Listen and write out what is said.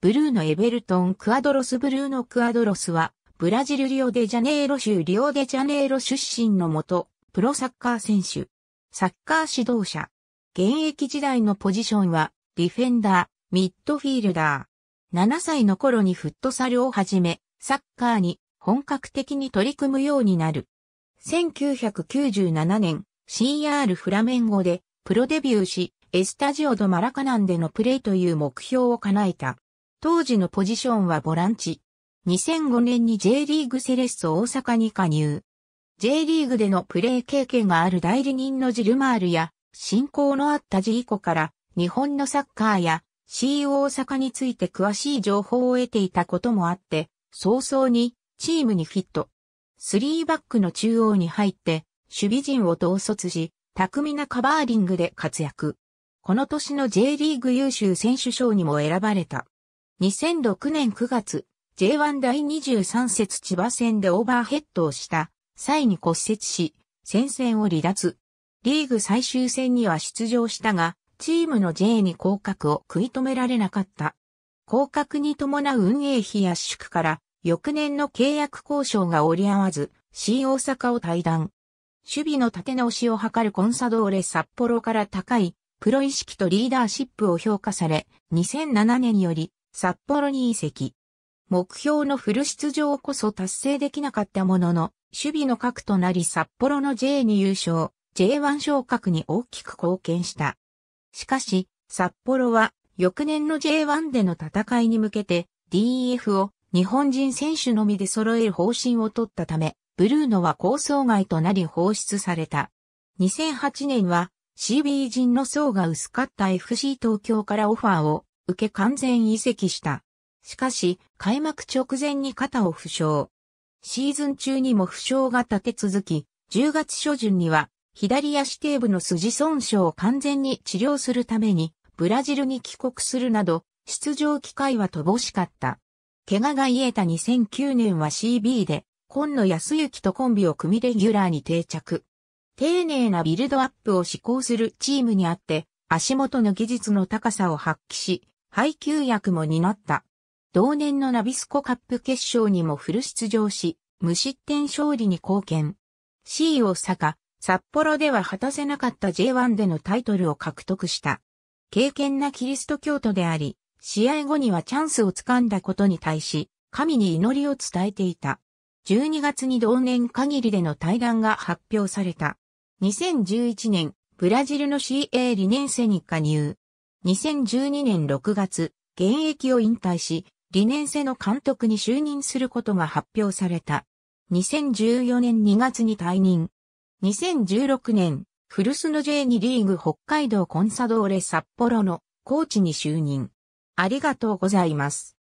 ブルーノ・エベルトン・クアドロス・ブルーノ・クアドロスは、ブラジルリオデジャネイロ州リオデジャネイロ出身のもと、プロサッカー選手、サッカー指導者。現役時代のポジションは、ディフェンダー、ミッドフィールダー。7歳の頃にフットサルを始め、サッカーに本格的に取り組むようになる。1997年、CR フラメンゴでプロデビューし、エスタジオドマラカナンでのプレーという目標を叶えた。当時のポジションはボランチ。2005年に J リーグセレッソ大阪に加入。J リーグでのプレー経験がある代理人のジルマールや、親交のあったジーコから日本のサッカーや C 大阪について詳しい情報を得ていたこともあって、早々にチームにフィット。スリーバックの中央に入って守備陣を統率し、巧みなカバーリングで活躍。この年の J リーグ優秀選手賞にも選ばれた。2006年9月、J1 第23節千葉戦でオーバーヘッドをした際に骨折し、戦線を離脱。リーグ最終戦には出場したが、チームの J に降格を食い止められなかった。降格に伴う運営費圧縮から、翌年の契約交渉が折り合わず、新大阪を退団。守備の立て直しを図るコンサドーレ札幌から高い、プロ意識とリーダーシップを評価され、2007年より札幌に移籍。目標のフル出場こそ達成できなかったものの、守備の核となり札幌の J に優勝、J1 昇格に大きく貢献した。しかし、札幌は翌年の J1 での戦いに向けて DEF を日本人選手のみで揃える方針を取ったため、ブルーノは構想外となり放出された。2008年は CB 人の層が薄かった FC 東京からオファーを受け完全移籍した。しかし、開幕直前に肩を負傷。シーズン中にも負傷が立て続き、10月初旬には、左足底部の筋損傷を完全に治療するために、ブラジルに帰国するなど、出場機会は乏しかった。怪我が癒えた2009年は CB で、今野康之とコンビを組みレギュラーに定着。丁寧なビルドアップを施行するチームにあって、足元の技術の高さを発揮し、配給役も担った。同年のナビスコカップ決勝にもフル出場し、無失点勝利に貢献。C 大阪、札幌では果たせなかった J1 でのタイトルを獲得した。敬虔なキリスト教徒であり、試合後にはチャンスをつかんだことに対し、神に祈りを伝えていた。12月に同年限りでの対談が発表された。2011年、ブラジルの CA リネンセに加入。2012年6月、現役を引退し、理念性の監督に就任することが発表された。2014年2月に退任。2016年、古巣の J2 リーグ北海道コンサドーレ札幌のコーチに就任。ありがとうございます。